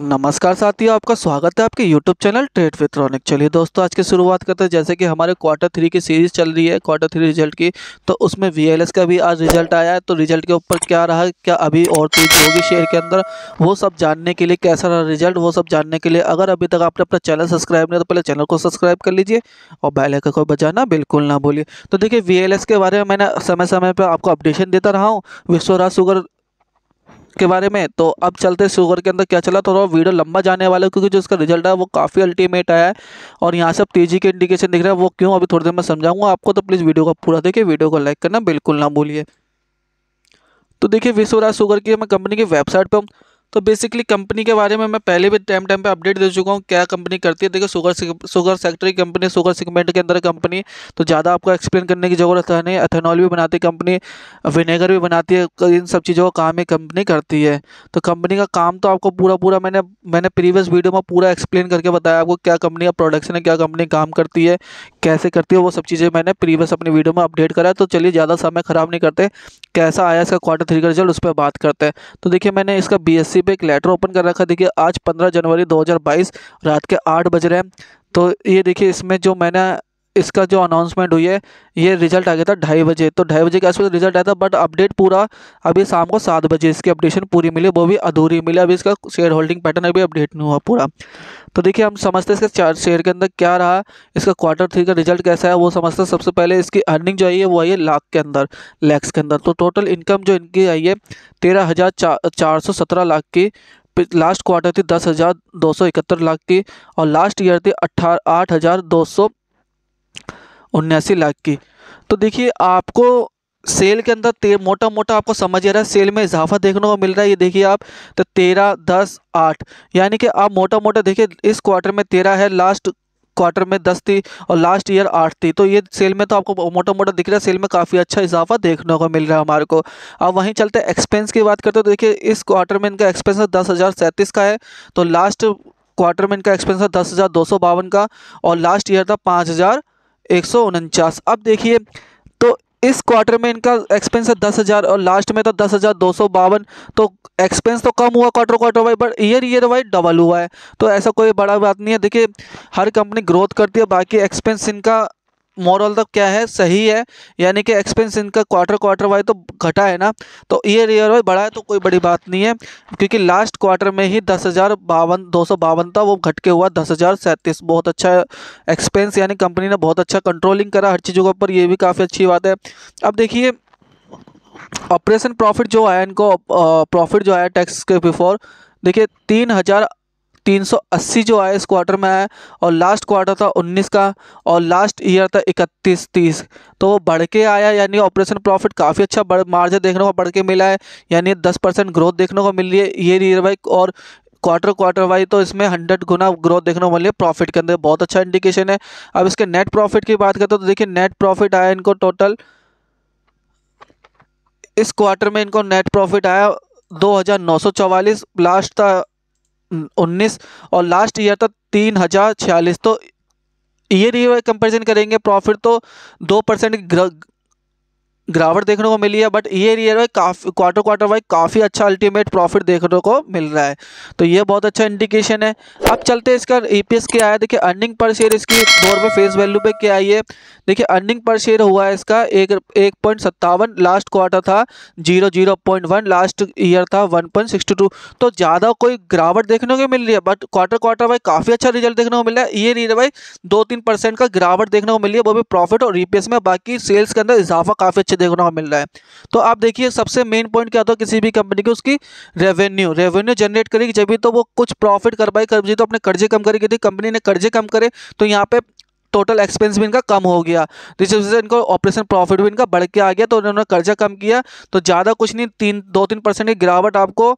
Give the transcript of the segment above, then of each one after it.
नमस्कार साथियों आपका स्वागत है आपके यूट्यूब चैनल ट्रेड फित्रॉनिक चलिए दोस्तों आज की शुरुआत करते हैं जैसे कि हमारे क्वार्टर थ्री की सीरीज चल रही है क्वार्टर थ्री रिजल्ट की तो उसमें वी का भी आज रिजल्ट आया है तो रिजल्ट के ऊपर क्या रहा क्या अभी और तेज होगी शेयर के अंदर वो सब जानने के लिए कैसा रहा रिजल्ट वो सब जानने के लिए अगर अभी तक आपने अपना चैनल सब्सक्राइब नहीं तो पहले चैनल को सब्सक्राइब कर लीजिए और बेलाइकन को बजाना बिल्कुल ना भूलिए तो देखिए वी के बारे में मैंने समय समय पर आपको अपडेशन देता रहा हूँ विश्वराज सुगर के बारे में तो अब चलते शुगर के अंदर क्या चला थोड़ा तो वीडियो लंबा जाने वाला है क्योंकि जो इसका रिजल्ट है वो काफ़ी अल्टीमेट आया है और यहाँ से अब तेजी के इंडिकेशन दिख रहा है वो क्यों अभी थोड़ी देर में समझाऊंगा आपको तो प्लीज़ वीडियो को पूरा देखिए वीडियो को लाइक करना बिल्कुल ना भूलिए तो देखिए विश्वराज शुगर की हमें कंपनी की वेबसाइट पर तो बेसिकली कंपनी के बारे में मैं पहले भी टाइम टाइम पे अपडेट दे चुका हूँ क्या कंपनी करती है देखिए सुगर सुगर सेक्टर की कंपनी सुगर सिगमेंट के अंदर कंपनी तो ज़्यादा आपको एक्सप्लेन करने की ज़रूरत है नहीं एथेनॉल भी बनाती है कंपनी विनेगर भी बनाती है तो इन सब चीज़ों का काम ही कंपनी करती है तो कंपनी का काम तो आपको पूरा पूरा मैंने मैंने प्रीवियस वीडियो में पूरा एक्सप्लेन करके बताया आपको क्या कंपनी का प्रोडक्शन है क्या कंपनी काम करती है कैसे करती है वो सब चीज़ें मैंने प्रीवियस अपनी वीडियो में अपडेट कराया तो चलिए ज़्यादा समय ख़राब नहीं करते कैसा आया इसका क्वार्टर थ्री का रिजल्ट उस पर बात करते हैं तो देखिए मैंने इसका बी इसी पे एक लेटर ओपन कर रखा देखिए आज पंद्रह जनवरी 2022 रात के आठ बज रहे हैं तो ये देखिए इसमें जो मैंने इसका जो अनाउंसमेंट हुई है ये रिजल्ट आ गया था ढाई बजे तो ढाई बजे के आसपास रिजल्ट आया था बट अपडेट पूरा अभी शाम को सात बजे इसकी अपडेशन पूरी मिली वो भी अधूरी मिली अभी इसका शेयर होल्डिंग पैटर्न अभी अपडेट नहीं हुआ पूरा तो देखिए हम समझते हैं इसके शेयर के अंदर क्या रहा इसका क्वार्टर थ्री का रिजल्ट कैसा है वो समझते हैं सबसे पहले इसकी अर्निंग जो आई है वो आई है लाख के अंदर लैक्स के अंदर तो टोटल इनकम जो इनकी आई है तेरह हज़ार चार सौ सत्रह लाख की लास्ट क्वार्टर थी दस हज़ार दो सौ इकहत्तर लाख की और लास्ट ईयर थी अट्ठा आठ हज़ार दो सौ उन्यासी लाख की तो देखिए आपको सेल के अंदर मोटा मोटा आपको समझ आ रहा है सेल में इजाफा देखने को मिल रहा है ये देखिए आप तो तेरह दस आठ यानी कि आप मोटा मोटा देखिए इस क्वार्टर में तेरह है लास्ट क्वार्टर में दस थी और लास्ट ईयर आठ थी तो ये सेल में तो आपको मोटा मोटा दिख रहा है सेल में काफ़ी अच्छा इजाफा देखने को मिल रहा है हमारे को अब वहीं चलते एक्सपेंस की बात करते हो तो देखिए इस क्वार्टर में इनका एक्सपेंस दस हज़ार सैंतीस का है तो लास्ट क्वार्टर में इनका एक्सपेंस था दस हज़ार दो सौ बावन का और लास्ट ईयर था पाँच हज़ार एक अब देखिए तो इस क्वार्टर में इनका एक्सपेंस है दस हज़ार और लास्ट में था तो दस हज़ार दो सौ बावन तो एक्सपेंस तो कम हुआ quarter quarter wise but year year wise double हुआ है तो ऐसा कोई बड़ा बात नहीं है देखिए हर कंपनी ग्रोथ करती है बाकी एक्सपेंस इनका मॉरल तो क्या है सही है यानी कि एक्सपेंस इनका क्वार्टर क्वार्टर वाइज तो घटा है ना तो ईयर ईयर वाइज बढ़ा है तो कोई बड़ी बात नहीं है क्योंकि लास्ट क्वार्टर में ही दस हज़ार बावन दो सौ बावन था वो घट के हुआ दस हज़ार सैंतीस बहुत अच्छा एक्सपेंस यानी कंपनी ने बहुत अच्छा कंट्रोलिंग करा हर चीज़ों के ऊपर ये भी काफ़ी अच्छी बात है अब देखिए ऑपरेशन प्रॉफिट जो आया इनको प्रॉफिट जो आया टैक्स के बिफोर देखिए तीन हज़ार 380 जो आया इस क्वार्टर में आया और लास्ट क्वार्टर था 19 का और लास्ट ईयर था 31 30 तो वो बढ़ के आया यानी ऑपरेशन प्रॉफिट काफ़ी अच्छा बढ़ मार्जिन देखने को बढ़ के मिला है यानी 10 परसेंट ग्रोथ देखने को मिल रही है ईयर ईयर वाइज और क्वार्टर क्वार्टर वाइज तो इसमें हंड्रेड गुना ग्रोथ देखने को मिली है प्रॉफिट के अंदर बहुत अच्छा इंडिकेशन है अब इसके नेट प्रॉफिट की बात करते हैं तो देखिए नेट प्रॉफिट आया इनको टोटल इस क्वार्टर में इनको नेट प्रॉफिट आया दो हज़ार नौ सौ चवालीस लास्ट था उन्नीस और लास्ट ईयर था तीन हज़ार छियालीस तो ईयर ईयर कंपेरिजन करेंगे प्रॉफिट तो दो परसेंट गिरावट देखने को मिली है बट ईयर ईयर वाइज काफ़ी क्वार्टर क्वार्टर वाइज काफ़ी अच्छा अल्टीमेट प्रॉफिट देखने को मिल रहा है तो ये बहुत अच्छा इंडिकेशन है अब चलते हैं इसका ई पी क्या आया देखिए अर्निंग पर शेयर इसकी बोर पे फेस वैल्यू पे क्या आई है देखिए अर्निंग पर शेयर हुआ है इसका एक एक पॉइंट सत्तावन लास्ट क्वार्टर था zero zero point one last year था वन पॉइंट सिक्सटी टू तो ज़्यादा कोई गिरावट देखने को मिल रही है बट क्वार्टर क्वार्टर वाइज काफ़ी अच्छा रिजल्ट देखने को मिल रहा है ईयर ईयर वाइज दो तीन परसेंट का गिरावट देखने को मिली है वो भी प्रॉफिट और ई e में बाकी सेल्स के अंदर इजाफा काफ़ी अच्छा नीचे देखने को मिल रहा है तो आप देखिए सबसे मेन पॉइंट क्या होता है किसी भी कंपनी की उसकी रेवेन्यू रेवेन्यू जनरेट करेगी जब भी तो वो कुछ प्रॉफिट कर पाई कभी तो अपने कर्जे कम करेगी यदि कंपनी ने कर्जे कम करे तो यहाँ पे टोटल एक्सपेंस भी इनका कम हो गया जिस वजह से इनको ऑपरेशन प्रॉफिट भी इनका बढ़ के आ गया तो उन्होंने कर्जा कम किया तो ज़्यादा कुछ नहीं तीन दो तीन परसेंट की गिरावट आपको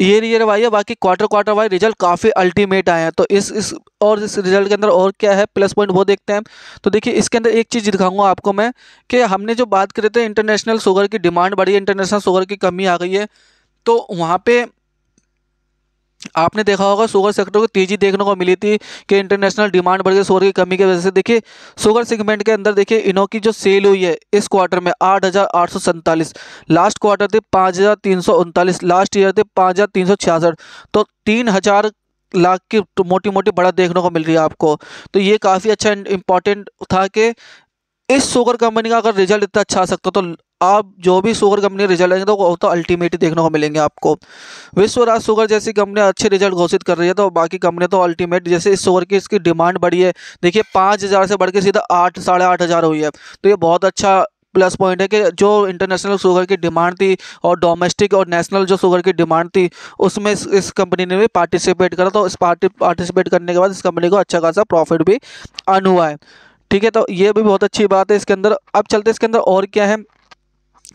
ईयर ईयर वाई है बाकी क्वार्टर क्वार्टर वाई रिजल्ट काफ़ी अल्टीमेट आए हैं तो इस इस और इस रिजल्ट के अंदर और क्या है प्लस पॉइंट वो देखते हैं तो देखिए इसके अंदर एक चीज़ दिखाऊंगा आपको मैं कि हमने जो बात करे थे इंटरनेशनल शुगर की डिमांड बढ़ी है इंटरनेशनल शुगर की कमी आ गई है तो वहाँ पर आपने देखा होगा शुगर सेक्टर को तेज़ी देखने को मिली थी कि इंटरनेशनल डिमांड बढ़ गई शुगर की कमी की वजह से देखिए शुगर सेगमेंट के अंदर देखिए इनो की जो सेल हुई है इस क्वार्टर में आठ हज़ार आठ सौ सैंतालीस लास्ट क्वार्टर थे पाँच हज़ार तीन सौ उनतालीस लास्ट ईयर थे पाँच हज़ार तीन सौ छियासठ तो तीन हज़ार लाख की मोटी मोटी बढ़त देखने को मिल रही है आपको तो ये काफ़ी अच्छा इंपॉर्टेंट था कि इस शुगर कंपनी का अगर रिजल्ट इतना अच्छा आ सकता तो आप जो भी शुगर कंपनी रिजल्ट आएंगे तो वो तो अल्टीमेट देखने को मिलेंगे आपको विश्व शुगर जैसी कंपनी अच्छे रिजल्ट घोषित कर रही है तो बाकी कंपनियाँ तो अल्टीमेट जैसे इस शुगर की इसकी डिमांड बढ़ी है देखिए पाँच हज़ार से बढ़ के सीधा आठ साढ़े आठ हज़ार हुई है तो ये बहुत अच्छा प्लस पॉइंट है कि जो इंटरनेशनल शुगर की डिमांड थी और डोमेस्टिक और नेशनल जो शुगर की डिमांड थी उसमें इस, इस कंपनी ने भी पार्टिसिपेट करा तो इस पार्टी पार्टिसिपेट करने के बाद इस कंपनी को अच्छा खासा प्रॉफिट भी अर्न हुआ है ठीक है तो ये भी बहुत अच्छी बात है इसके अंदर अब चलते इसके अंदर और क्या है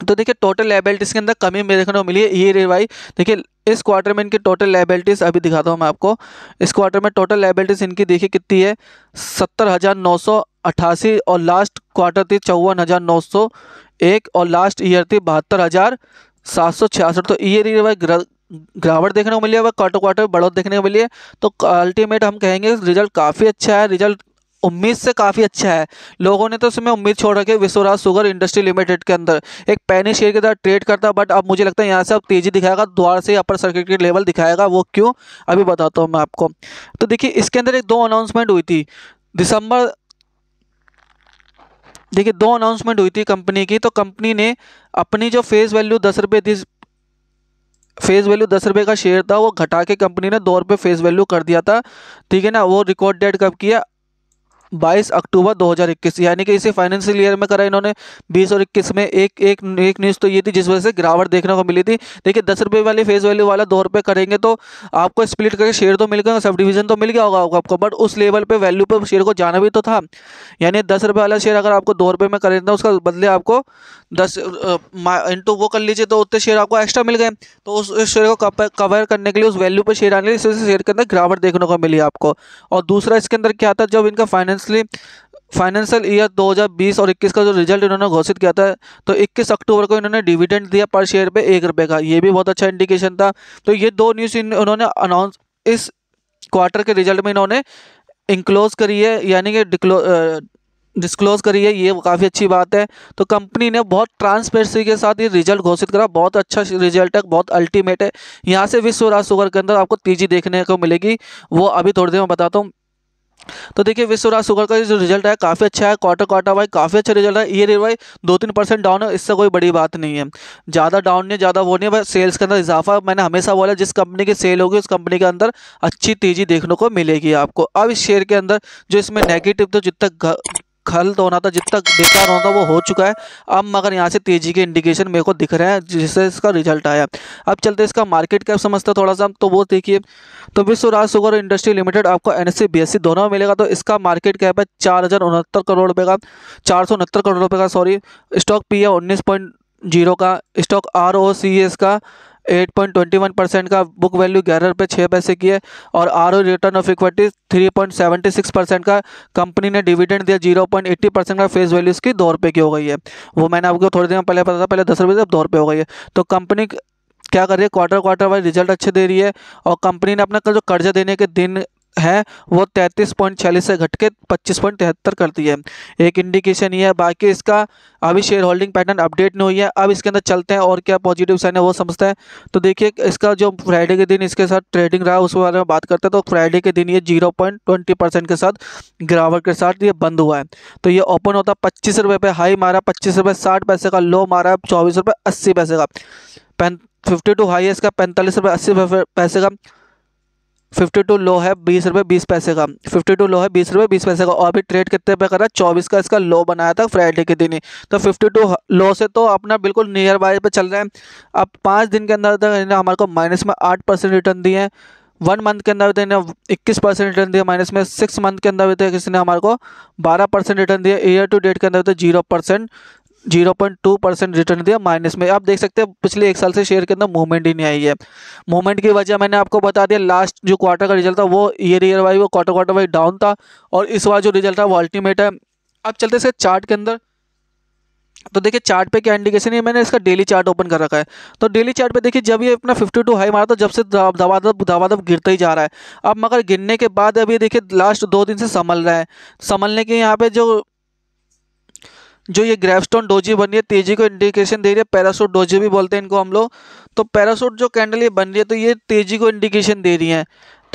तो देखिए टोटल लाइबिलिटीज़ के अंदर कमी में देखने को मिली है ये रिवाई देखिए इस क्वार्टर में इनकी टोटल लाइबिलिटीज़ अभी दिखाता हूँ मैं आपको इस क्वार्टर में टोटल लाइबिलिटीज़ इनकी देखिए कितनी है सत्तर हज़ार नौ सौ अट्ठासी और लास्ट क्वार्टर थी चौवन हज़ार नौ सौ एक और लास्ट ईयर थी बहत्तर हज़ार सात सौ छियासठ तो ये रिवाई गिरावट देखने को मिली है वह क्वार्टर क्वार्टर बढ़ोत देखने को मिली है तो अल्टीमेट हम कहेंगे रिजल्ट काफ़ी अच्छा है रिजल्ट उम्मीद से काफ़ी अच्छा है लोगों ने तो इसमें उम्मीद छोड़ रखी है विश्वराज सुगर इंडस्ट्री लिमिटेड के अंदर एक पैनी शेयर की तरह ट्रेड करता बट अब मुझे लगता है यहाँ से अब तेज़ी दिखाएगा द्वार से अपर सर्किट के लेवल दिखाएगा वो क्यों अभी बताता हूँ मैं आपको तो देखिए इसके अंदर एक दो अनाउंसमेंट हुई थी दिसंबर देखिए दो अनाउंसमेंट हुई थी कंपनी की तो कंपनी ने अपनी जो फेस वैल्यू दस रुपये थी फेस वैल्यू दस रुपये का शेयर था वो घटा के कंपनी ने दो रुपये फेस वैल्यू कर दिया था ठीक है ना वो रिकॉर्ड डेट कब किया 22 अक्टूबर 2021 यानी कि इसे फाइनेंशियल ईयर में करा इन्होंने 20 और 21 में एक एक एक न्यूज़ तो ये थी जिस वजह से गिरावट देखने को मिली थी देखिए दस रुपये वाली फेस वैल्यू वाला दो रुपये करेंगे तो आपको स्प्लिट करके शेयर तो मिल गया सब डिवीज़न तो मिल गया होगा आपको बट उस लेवल पर वैल्यू पर शेयर को जाना भी तो था यानी दस रुपये वाला शेयर अगर आपको दो रुपये में करेंगे तो उसका बदले आपको दस इंटू वो कर लीजिए तो उतने शेयर आपको एक्स्ट्रा मिल गए तो उस शेयर को कवर करने के लिए उस वैल्यू पर शेयर आने के वजह से शेयर के अंदर गिरावट देखने को मिली आपको और दूसरा इसके अंदर क्या था जब इनका फाइनेंस फाइनेंशली फाइनेंशियल ईयर 2020 और 21 का जो रिजल्ट इन्होंने घोषित किया था तो 21 अक्टूबर को इन्होंने डिविडेंड दिया पर शेयर पे एक रुपये का ये भी बहुत अच्छा इंडिकेशन था तो ये दो न्यूज़ इन उन्होंने अनाउंस इस क्वार्टर के रिजल्ट में इन्होंने इंक्लोज करी है यानी कि डिस्क्लोज करी है ये काफ़ी अच्छी बात है तो कंपनी ने बहुत ट्रांसपेरेंसी के साथ ये रिजल्ट घोषित करा बहुत अच्छा रिजल्ट है बहुत अल्टीमेट है यहाँ से विश्व राज सुगर के अंदर आपको तेजी देखने को मिलेगी वो अभी थोड़ी देर में बताता हूँ तो देखिए विश्वराज सुगर का जो रिजल्ट है काफ़ी अच्छा है क्वार्टर क्वार्टर वाई काफ़ी अच्छा रिजल्ट है ये रेट वाइज दो तीन परसेंट डाउन है इससे कोई बड़ी बात नहीं है ज़्यादा डाउन नहीं ज़्यादा वो नहीं है सेल्स के अंदर इजाफा मैंने हमेशा बोला जिस कंपनी की सेल होगी उस कंपनी के अंदर अच्छी तेज़ी देखने को मिलेगी आपको अब इस शेयर के अंदर जो इसमें नेगेटिव तो जितना खल तो होना था जितना बेकार होना था वो हो चुका है अब मगर यहाँ से तेजी के इंडिकेशन मेरे को दिख रहे हैं जिससे इसका रिजल्ट आया अब चलते इसका मार्केट कैप समझते हैं थोड़ा सा तो वो देखिए तो Vishwaraj sugar industry limited आपको एन एस दोनों मिलेगा तो इसका मार्केट कैप है चार करोड़ रुपये का चार करोड़ रुपये का सॉरी स्टॉक पी है उन्नीस जीरो का stock R O C S का 8.21 परसेंट का बुक वैल्यू ग्यारह रुपये छः पैसे की है और R return of equity 3.76 percent का कंपनी ने डिविडेंड दिया 0.80 परसेंट का फेस वैल्यू इसकी दो रुपये की हो गई है वो मैंने आपको थोड़ी देर में पहले पता था पहले दस रुपये से अब दो रुपये हो गई है तो कंपनी क्या कर रही है क्वार्टर क्वार्टर वाइज रिजल्ट अच्छे दे रही है और कंपनी ने अपना जो कर्जा देने के दिन है वो तैंतीस पॉइंट छियालीस से घट के पच्चीस पॉइंट तिहत्तर करती है एक इंडिकेशन ये है बाकी इसका अभी शेयर होल्डिंग पैटर्न अपडेट नहीं हुई है अब इसके अंदर चलते हैं और क्या पॉजिटिव साइन है वो समझते हैं तो देखिए इसका जो फ्राइडे के दिन इसके साथ ट्रेडिंग रहा उसके बारे में बात करते हैं तो फ्राइडे के दिन ये जीरो पॉइंट ट्वेंटी परसेंट के साथ गिरावट के साथ ये बंद हुआ है तो ये ओपन होता पच्चीस रुपये पे हाई मारा पच्चीस रुपये साठ पैसे का लो मारा चौबीस रुपये अस्सी पैसे का पैन फिफ्टी टू हाई है इसका पैंतालीस रुपये अस्सी पैसे का फिफ्टी टू लो है बीस रुपये बीस पैसे का फिफ्टी टू लो है बीस रुपये बीस पैसे का और अभी ट्रेड कितने पे करा चौबीस का इसका लो बनाया था फ्राइडे के दिन ही तो फिफ्टी टू लो से तो अपना बिल्कुल नियर बाय पर चल रहे हैं अब पाँच दिन के अंदर तक हमारे को माइनस में आठ परसेंट रिटर्न दिए हैं वन मंथ के अंदर भी तो इन्हें इक्कीस परसेंट रिटर्न दिया माइनस में सिक्स मंथ के अंदर भी तो किसी ने हमारे को बारह परसेंट रिटर्न दिया ईयर टू डेट के अंदर तो zero percent zero point two percent return दिया माइनस में आप देख सकते हैं पिछले एक साल से शेयर के अंदर मूवमेंट ही नहीं आई है मूवमेंट की वजह मैंने आपको बता दिया लास्ट जो क्वार्टर का रिजल्ट था वो ईयर ईयर वाइज वो क्वार्टर क्वार्टर वाइज डाउन था और इस बार जो रिजल्ट था वो अल्टीमेट है अब चलते सर चार्ट के अंदर तो देखिए चार्ट पे क्या इंडिकेशन है मैंने इसका डेली चार्ट ओपन कर रखा है तो डेली चार्ट पे देखिए जब ये अपना 52 हाई मारा था जब से दबादब दब गिरता ही जा रहा है अब मगर गिरने के बाद अब ये देखिए लास्ट दो दिन से संभल रहा है संभलने के यहाँ पे जो जो ये ग्रेवस्टोन डोजी बन रही है तेजी को इंडिकेशन दे रही है पैरासूट डोजी भी बोलते हैं इनको हम लोग तो पैरासूट जो कैंडल ये बन रही है तो ये तेजी को इंडिकेशन दे रही है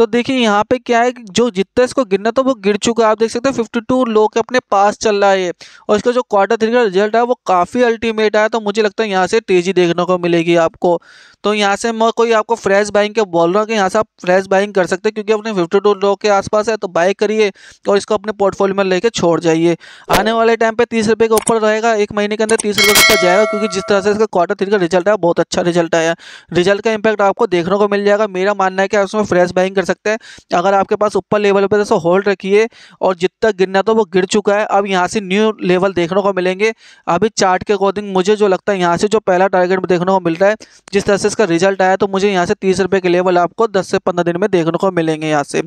तो देखिए यहाँ पे क्या है जो जितना इसको गिरना था वो गिर चुका है आप देख सकते हैं फिफ्टी टू लो के अपने पास चल रहा है और इसका जो क्वार्टर थ्री का रिजल्ट है वो काफ़ी अल्टीमेट आया तो मुझे लगता है यहाँ से तेज़ी देखने को मिलेगी आपको तो यहाँ से मैं कोई आपको फ्रेश बाइंग के बोल रहा हूँ कि यहाँ से आप फ्रेश बाइंग कर सकते हैं क्योंकि अपने फिफ्टी टू लो के आसपास है तो बाई करिए और इसको अपने पोर्टफोलियो में लेकर छोड़ जाइए आने वाले टाइम पर तीस रुपये के ऊपर रहेगा एक महीने के अंदर तीस रुपये के ऊपर जाएगा क्योंकि जिस तरह से इसका क्वार्टर थ्री का रिजल्ट है बहुत अच्छा रिजल्ट आया रिजल्ट का इम्पैक्ट आपको देखने को मिल जाएगा मेरा मानना है कि आप उसमें फ्रेश बाइंग कर सकते हैं अगर आपके पास ऊपर लेवल पर तो होल्ड रखिए और जितना गिरना तो वो गिर चुका है अब यहाँ से न्यू लेवल देखने को मिलेंगे अभी चार्ट के अकॉर्डिंग मुझे जो लगता है यहाँ से जो पहला टारगेट देखने को मिल रहा है जिस तरह से इसका रिजल्ट आया तो मुझे यहाँ से तीस के लेवल आपको दस से पंद्रह दिन में देखने को मिलेंगे यहाँ से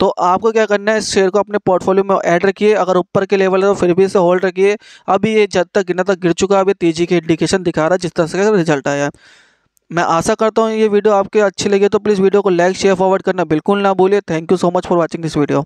तो आपको क्या करना है इस शेयर को अपने पोर्टफोलियो में ऐड रखिए अगर ऊपर के लेवल है तो फिर भी इसे होल्ड रखिए अभी ये जब तक गिरना तक गिर चुका है अभी तेजी के इंडिकेशन दिखा रहा है जिस तरह से रिजल्ट आया है मैं आशा करता हूँ ये वीडियो आपके अच्छी लगे तो प्लीज़ वीडियो को लाइक शेयर फॉरवर्ड करना बिल्कुल ना भूलिए thank you so much for watching this video